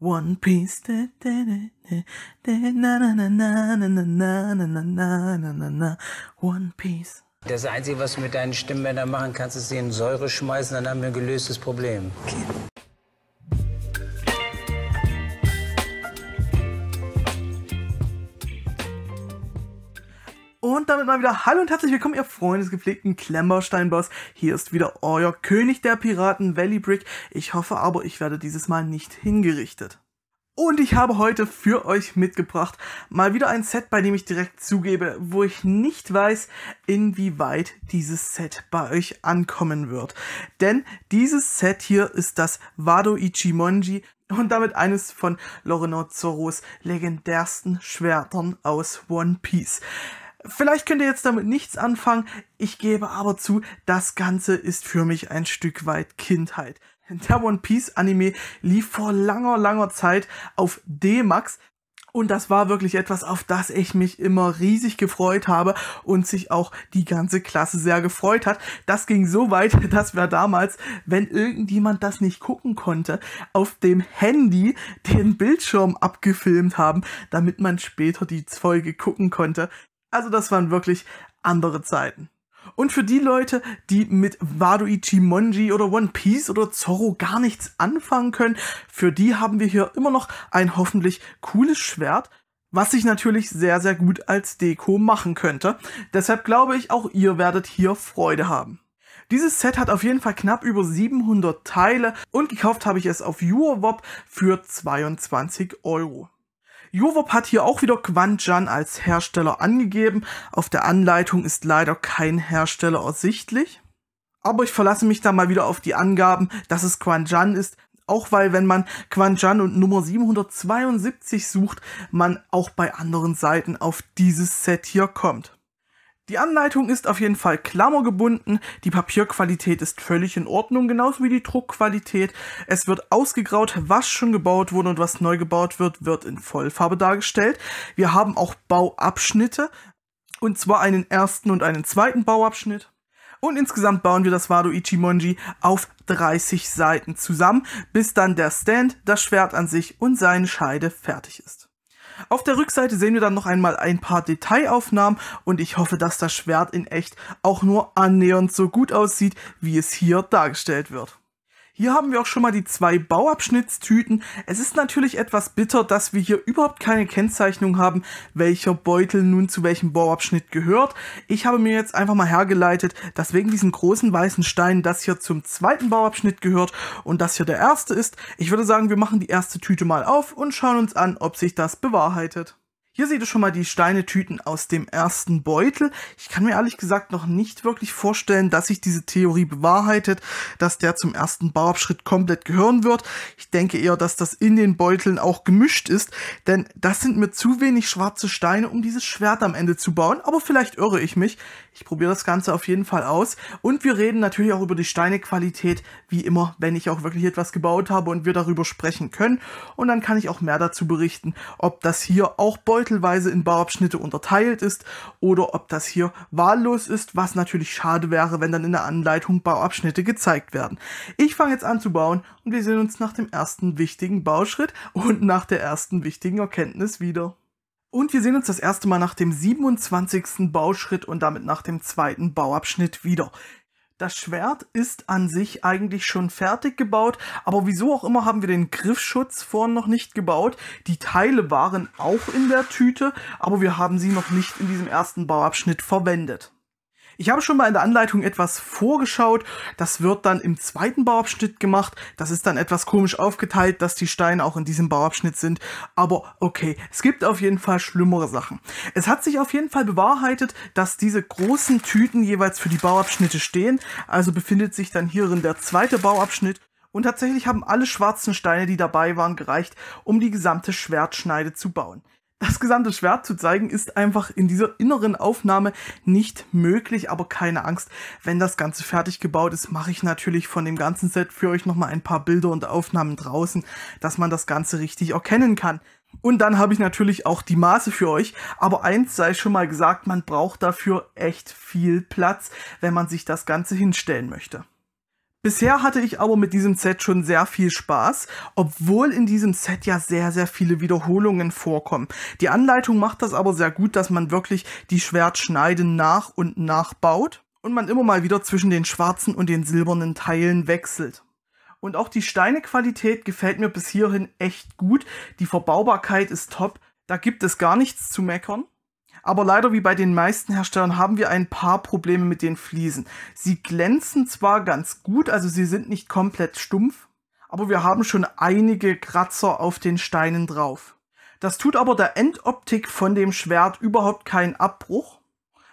One Piece. One Piece. Das Einzige, was du mit deinen Stimmbändern machen kannst, ist sie in Säure schmeißen, dann haben wir ein gelöstes Problem. Okay. Und damit mal wieder Hallo und herzlich willkommen, ihr Freunde des gepflegten klemmbaustein Hier ist wieder euer König der Piraten, Valley Brick. Ich hoffe aber, ich werde dieses Mal nicht hingerichtet. Und ich habe heute für euch mitgebracht mal wieder ein Set, bei dem ich direkt zugebe, wo ich nicht weiß, inwieweit dieses Set bei euch ankommen wird. Denn dieses Set hier ist das Wado Ichimonji und damit eines von Lorena Zorros legendärsten Schwertern aus One Piece. Vielleicht könnt ihr jetzt damit nichts anfangen. Ich gebe aber zu, das Ganze ist für mich ein Stück weit Kindheit. Der One Piece Anime lief vor langer, langer Zeit auf D-Max. Und das war wirklich etwas, auf das ich mich immer riesig gefreut habe und sich auch die ganze Klasse sehr gefreut hat. Das ging so weit, dass wir damals, wenn irgendjemand das nicht gucken konnte, auf dem Handy den Bildschirm abgefilmt haben, damit man später die Folge gucken konnte. Also das waren wirklich andere Zeiten. Und für die Leute, die mit Wadoichi Monji oder One Piece oder Zorro gar nichts anfangen können, für die haben wir hier immer noch ein hoffentlich cooles Schwert, was sich natürlich sehr, sehr gut als Deko machen könnte. Deshalb glaube ich, auch ihr werdet hier Freude haben. Dieses Set hat auf jeden Fall knapp über 700 Teile und gekauft habe ich es auf Eurowop für 22 Euro. Jovop hat hier auch wieder Quanjan als Hersteller angegeben. Auf der Anleitung ist leider kein Hersteller ersichtlich. Aber ich verlasse mich da mal wieder auf die Angaben, dass es Quanjan ist. Auch weil, wenn man Quanjan und Nummer 772 sucht, man auch bei anderen Seiten auf dieses Set hier kommt. Die Anleitung ist auf jeden Fall klammergebunden, die Papierqualität ist völlig in Ordnung, genauso wie die Druckqualität. Es wird ausgegraut, was schon gebaut wurde und was neu gebaut wird, wird in Vollfarbe dargestellt. Wir haben auch Bauabschnitte, und zwar einen ersten und einen zweiten Bauabschnitt. Und insgesamt bauen wir das Wado Ichimonji auf 30 Seiten zusammen, bis dann der Stand, das Schwert an sich und seine Scheide fertig ist. Auf der Rückseite sehen wir dann noch einmal ein paar Detailaufnahmen und ich hoffe, dass das Schwert in echt auch nur annähernd so gut aussieht, wie es hier dargestellt wird. Hier haben wir auch schon mal die zwei Bauabschnittstüten. Es ist natürlich etwas bitter, dass wir hier überhaupt keine Kennzeichnung haben, welcher Beutel nun zu welchem Bauabschnitt gehört. Ich habe mir jetzt einfach mal hergeleitet, dass wegen diesen großen weißen Steinen das hier zum zweiten Bauabschnitt gehört und das hier der erste ist. Ich würde sagen, wir machen die erste Tüte mal auf und schauen uns an, ob sich das bewahrheitet. Hier seht ihr schon mal die Steinetüten aus dem ersten Beutel. Ich kann mir ehrlich gesagt noch nicht wirklich vorstellen, dass sich diese Theorie bewahrheitet, dass der zum ersten Bauabschritt komplett gehören wird. Ich denke eher, dass das in den Beuteln auch gemischt ist, denn das sind mir zu wenig schwarze Steine, um dieses Schwert am Ende zu bauen. Aber vielleicht irre ich mich. Ich probiere das Ganze auf jeden Fall aus. Und wir reden natürlich auch über die Steinequalität, wie immer, wenn ich auch wirklich etwas gebaut habe und wir darüber sprechen können. Und dann kann ich auch mehr dazu berichten, ob das hier auch Beutel kapitelweise in Bauabschnitte unterteilt ist oder ob das hier wahllos ist, was natürlich schade wäre, wenn dann in der Anleitung Bauabschnitte gezeigt werden. Ich fange jetzt an zu bauen und wir sehen uns nach dem ersten wichtigen Bauschritt und nach der ersten wichtigen Erkenntnis wieder. Und wir sehen uns das erste Mal nach dem 27. Bauschritt und damit nach dem zweiten Bauabschnitt wieder. Das Schwert ist an sich eigentlich schon fertig gebaut, aber wieso auch immer haben wir den Griffschutz vorn noch nicht gebaut. Die Teile waren auch in der Tüte, aber wir haben sie noch nicht in diesem ersten Bauabschnitt verwendet. Ich habe schon mal in der Anleitung etwas vorgeschaut. Das wird dann im zweiten Bauabschnitt gemacht. Das ist dann etwas komisch aufgeteilt, dass die Steine auch in diesem Bauabschnitt sind. Aber okay, es gibt auf jeden Fall schlimmere Sachen. Es hat sich auf jeden Fall bewahrheitet, dass diese großen Tüten jeweils für die Bauabschnitte stehen. Also befindet sich dann hierin der zweite Bauabschnitt und tatsächlich haben alle schwarzen Steine, die dabei waren, gereicht, um die gesamte Schwertschneide zu bauen das gesamte Schwert zu zeigen, ist einfach in dieser inneren Aufnahme nicht möglich. Aber keine Angst, wenn das Ganze fertig gebaut ist, mache ich natürlich von dem ganzen Set für euch nochmal ein paar Bilder und Aufnahmen draußen, dass man das Ganze richtig erkennen kann. Und dann habe ich natürlich auch die Maße für euch. Aber eins sei schon mal gesagt, man braucht dafür echt viel Platz, wenn man sich das Ganze hinstellen möchte. Bisher hatte ich aber mit diesem Set schon sehr viel Spaß, obwohl in diesem Set ja sehr, sehr viele Wiederholungen vorkommen. Die Anleitung macht das aber sehr gut, dass man wirklich die Schwertschneiden nach und nach baut und man immer mal wieder zwischen den schwarzen und den silbernen Teilen wechselt. Und auch die Steinequalität gefällt mir bis hierhin echt gut. Die Verbaubarkeit ist top. Da gibt es gar nichts zu meckern. Aber leider wie bei den meisten Herstellern haben wir ein paar Probleme mit den Fliesen. Sie glänzen zwar ganz gut, also sie sind nicht komplett stumpf, aber wir haben schon einige Kratzer auf den Steinen drauf. Das tut aber der Endoptik von dem Schwert überhaupt keinen Abbruch.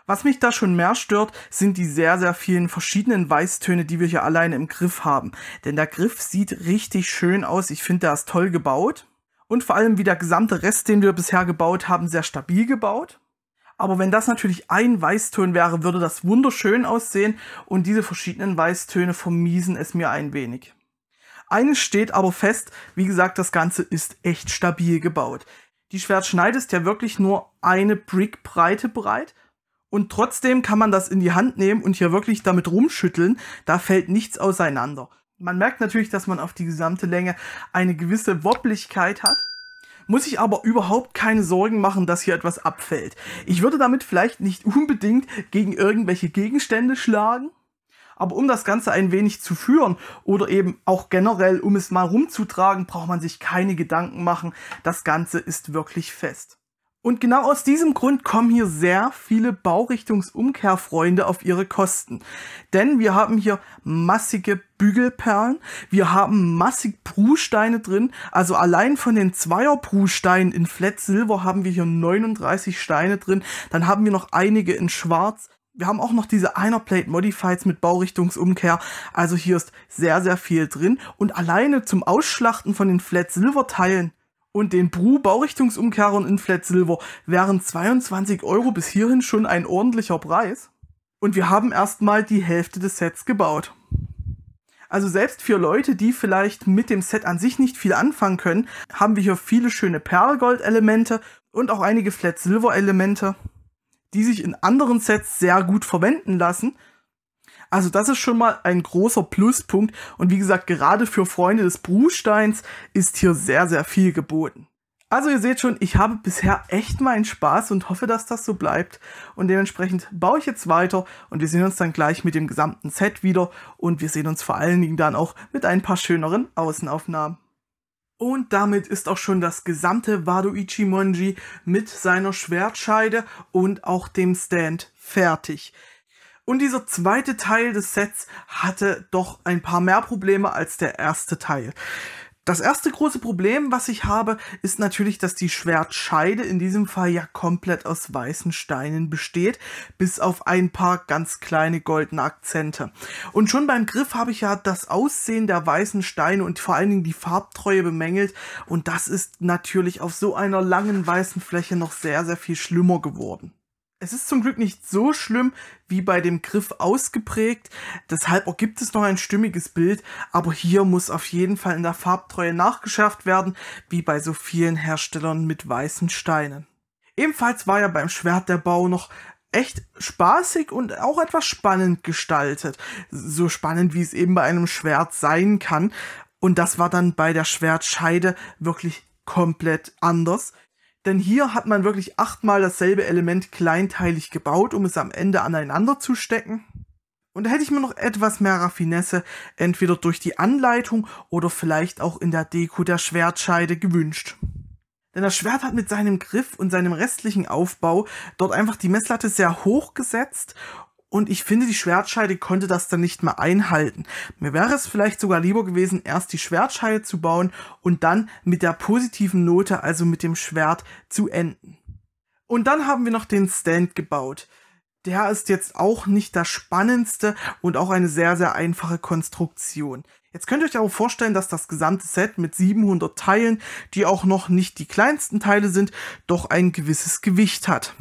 Was mich da schon mehr stört, sind die sehr, sehr vielen verschiedenen Weißtöne, die wir hier alleine im Griff haben. Denn der Griff sieht richtig schön aus. Ich finde, der ist toll gebaut. Und vor allem wie der gesamte Rest, den wir bisher gebaut haben, sehr stabil gebaut. Aber wenn das natürlich ein Weißton wäre, würde das wunderschön aussehen und diese verschiedenen Weißtöne vermiesen es mir ein wenig. Eines steht aber fest, wie gesagt, das Ganze ist echt stabil gebaut. Die Schwertschneide ist ja wirklich nur eine Brickbreite breit und trotzdem kann man das in die Hand nehmen und hier wirklich damit rumschütteln, da fällt nichts auseinander. Man merkt natürlich, dass man auf die gesamte Länge eine gewisse Wobbligkeit hat muss ich aber überhaupt keine Sorgen machen, dass hier etwas abfällt. Ich würde damit vielleicht nicht unbedingt gegen irgendwelche Gegenstände schlagen, aber um das Ganze ein wenig zu führen oder eben auch generell, um es mal rumzutragen, braucht man sich keine Gedanken machen. Das Ganze ist wirklich fest. Und genau aus diesem Grund kommen hier sehr viele Baurichtungsumkehrfreunde auf ihre Kosten. Denn wir haben hier massige Bügelperlen, wir haben massig Pruhsteine drin, also allein von den zweier Pruhsteinen in Flat Silver haben wir hier 39 Steine drin, dann haben wir noch einige in Schwarz, wir haben auch noch diese einer Plate Modifieds mit Baurichtungsumkehr. Also hier ist sehr, sehr viel drin. Und alleine zum Ausschlachten von den Flat Silver Teilen und den Bru Baurichtungsumkehrern in Flat Silver wären 22 Euro bis hierhin schon ein ordentlicher Preis. Und wir haben erstmal die Hälfte des Sets gebaut. Also selbst für Leute, die vielleicht mit dem Set an sich nicht viel anfangen können, haben wir hier viele schöne Perlgold-Elemente und auch einige Flat Silver-Elemente, die sich in anderen Sets sehr gut verwenden lassen also das ist schon mal ein großer Pluspunkt. Und wie gesagt, gerade für Freunde des Bruchsteins ist hier sehr, sehr viel geboten. Also ihr seht schon, ich habe bisher echt meinen Spaß und hoffe, dass das so bleibt. Und dementsprechend baue ich jetzt weiter und wir sehen uns dann gleich mit dem gesamten Set wieder. Und wir sehen uns vor allen Dingen dann auch mit ein paar schöneren Außenaufnahmen. Und damit ist auch schon das gesamte Wado Ichimonji mit seiner Schwertscheide und auch dem Stand fertig. Und dieser zweite Teil des Sets hatte doch ein paar mehr Probleme als der erste Teil. Das erste große Problem, was ich habe, ist natürlich, dass die Schwertscheide in diesem Fall ja komplett aus weißen Steinen besteht, bis auf ein paar ganz kleine goldene Akzente. Und schon beim Griff habe ich ja das Aussehen der weißen Steine und vor allen Dingen die Farbtreue bemängelt und das ist natürlich auf so einer langen weißen Fläche noch sehr, sehr viel schlimmer geworden. Es ist zum Glück nicht so schlimm wie bei dem Griff ausgeprägt, deshalb ergibt es noch ein stimmiges Bild, aber hier muss auf jeden Fall in der Farbtreue nachgeschärft werden, wie bei so vielen Herstellern mit weißen Steinen. Ebenfalls war ja beim Schwert der Bau noch echt spaßig und auch etwas spannend gestaltet. So spannend, wie es eben bei einem Schwert sein kann. Und das war dann bei der Schwertscheide wirklich komplett anders. Denn hier hat man wirklich achtmal dasselbe Element kleinteilig gebaut, um es am Ende aneinander zu stecken. Und da hätte ich mir noch etwas mehr Raffinesse, entweder durch die Anleitung oder vielleicht auch in der Deko der Schwertscheide gewünscht. Denn das Schwert hat mit seinem Griff und seinem restlichen Aufbau dort einfach die Messlatte sehr hoch gesetzt und ich finde, die Schwertscheide konnte das dann nicht mehr einhalten. Mir wäre es vielleicht sogar lieber gewesen, erst die Schwertscheide zu bauen und dann mit der positiven Note, also mit dem Schwert, zu enden. Und dann haben wir noch den Stand gebaut. Der ist jetzt auch nicht das Spannendste und auch eine sehr, sehr einfache Konstruktion. Jetzt könnt ihr euch aber vorstellen, dass das gesamte Set mit 700 Teilen, die auch noch nicht die kleinsten Teile sind, doch ein gewisses Gewicht hat.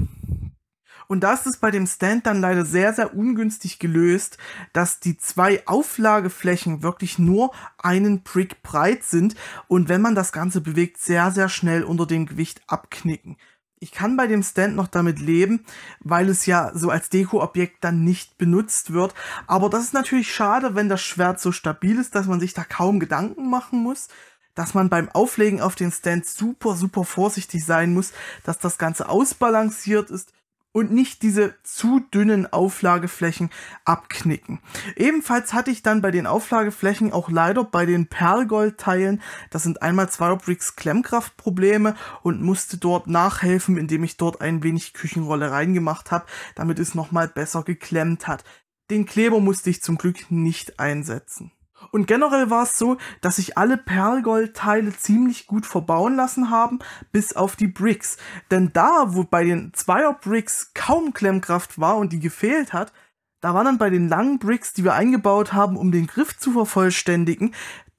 Und das ist bei dem Stand dann leider sehr, sehr ungünstig gelöst, dass die zwei Auflageflächen wirklich nur einen Prick breit sind und wenn man das Ganze bewegt, sehr, sehr schnell unter dem Gewicht abknicken. Ich kann bei dem Stand noch damit leben, weil es ja so als Dekoobjekt dann nicht benutzt wird. Aber das ist natürlich schade, wenn das Schwert so stabil ist, dass man sich da kaum Gedanken machen muss dass man beim Auflegen auf den Stand super, super vorsichtig sein muss, dass das Ganze ausbalanciert ist und nicht diese zu dünnen Auflageflächen abknicken. Ebenfalls hatte ich dann bei den Auflageflächen auch leider bei den Perlgoldteilen, das sind einmal zwei Bricks Klemmkraftprobleme und musste dort nachhelfen, indem ich dort ein wenig Küchenrolle reingemacht habe, damit es nochmal besser geklemmt hat. Den Kleber musste ich zum Glück nicht einsetzen. Und generell war es so, dass sich alle Perlgold-Teile ziemlich gut verbauen lassen haben, bis auf die Bricks. Denn da, wo bei den Zweier-Bricks kaum Klemmkraft war und die gefehlt hat, da waren dann bei den langen Bricks, die wir eingebaut haben, um den Griff zu vervollständigen,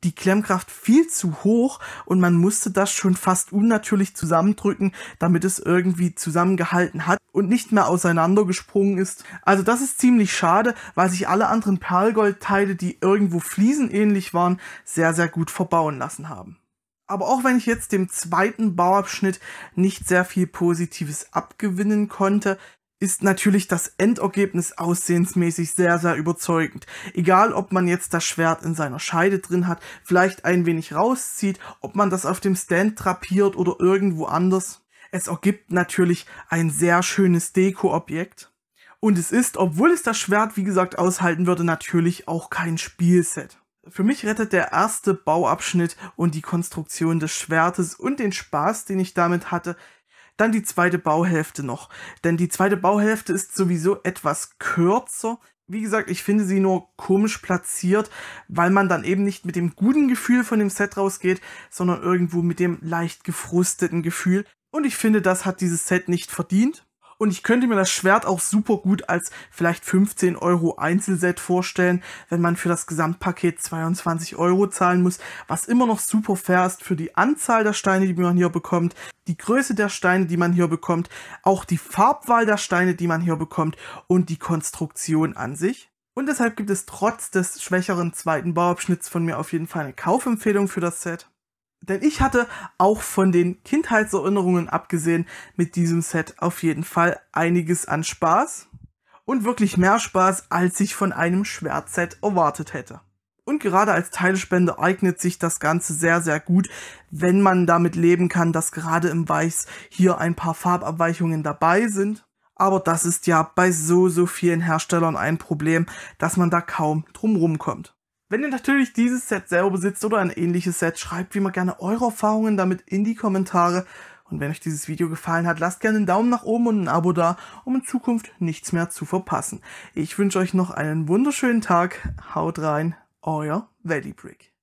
die Klemmkraft viel zu hoch und man musste das schon fast unnatürlich zusammendrücken, damit es irgendwie zusammengehalten hat und nicht mehr auseinandergesprungen ist. Also das ist ziemlich schade, weil sich alle anderen Perlgoldteile, die irgendwo fliesenähnlich waren, sehr, sehr gut verbauen lassen haben. Aber auch wenn ich jetzt dem zweiten Bauabschnitt nicht sehr viel Positives abgewinnen konnte, ist natürlich das Endergebnis aussehensmäßig sehr, sehr überzeugend. Egal, ob man jetzt das Schwert in seiner Scheide drin hat, vielleicht ein wenig rauszieht, ob man das auf dem Stand drapiert oder irgendwo anders. Es ergibt natürlich ein sehr schönes Dekoobjekt. Und es ist, obwohl es das Schwert wie gesagt aushalten würde, natürlich auch kein Spielset. Für mich rettet der erste Bauabschnitt und die Konstruktion des Schwertes und den Spaß, den ich damit hatte, dann die zweite Bauhälfte noch. Denn die zweite Bauhälfte ist sowieso etwas kürzer. Wie gesagt, ich finde sie nur komisch platziert, weil man dann eben nicht mit dem guten Gefühl von dem Set rausgeht, sondern irgendwo mit dem leicht gefrusteten Gefühl. Und ich finde, das hat dieses Set nicht verdient. Und ich könnte mir das Schwert auch super gut als vielleicht 15 Euro Einzelset vorstellen, wenn man für das Gesamtpaket 22 Euro zahlen muss, was immer noch super fair ist für die Anzahl der Steine, die man hier bekommt, die Größe der Steine, die man hier bekommt, auch die Farbwahl der Steine, die man hier bekommt und die Konstruktion an sich. Und deshalb gibt es trotz des schwächeren zweiten Bauabschnitts von mir auf jeden Fall eine Kaufempfehlung für das Set. Denn ich hatte auch von den Kindheitserinnerungen abgesehen mit diesem Set auf jeden Fall einiges an Spaß. Und wirklich mehr Spaß, als ich von einem Schwertset erwartet hätte. Und gerade als Teilspende eignet sich das Ganze sehr, sehr gut, wenn man damit leben kann, dass gerade im Weiß hier ein paar Farbabweichungen dabei sind. Aber das ist ja bei so, so vielen Herstellern ein Problem, dass man da kaum drum rumkommt. Wenn ihr natürlich dieses Set selber besitzt oder ein ähnliches Set, schreibt wie immer gerne eure Erfahrungen damit in die Kommentare. Und wenn euch dieses Video gefallen hat, lasst gerne einen Daumen nach oben und ein Abo da, um in Zukunft nichts mehr zu verpassen. Ich wünsche euch noch einen wunderschönen Tag. Haut rein, euer Valley Brick.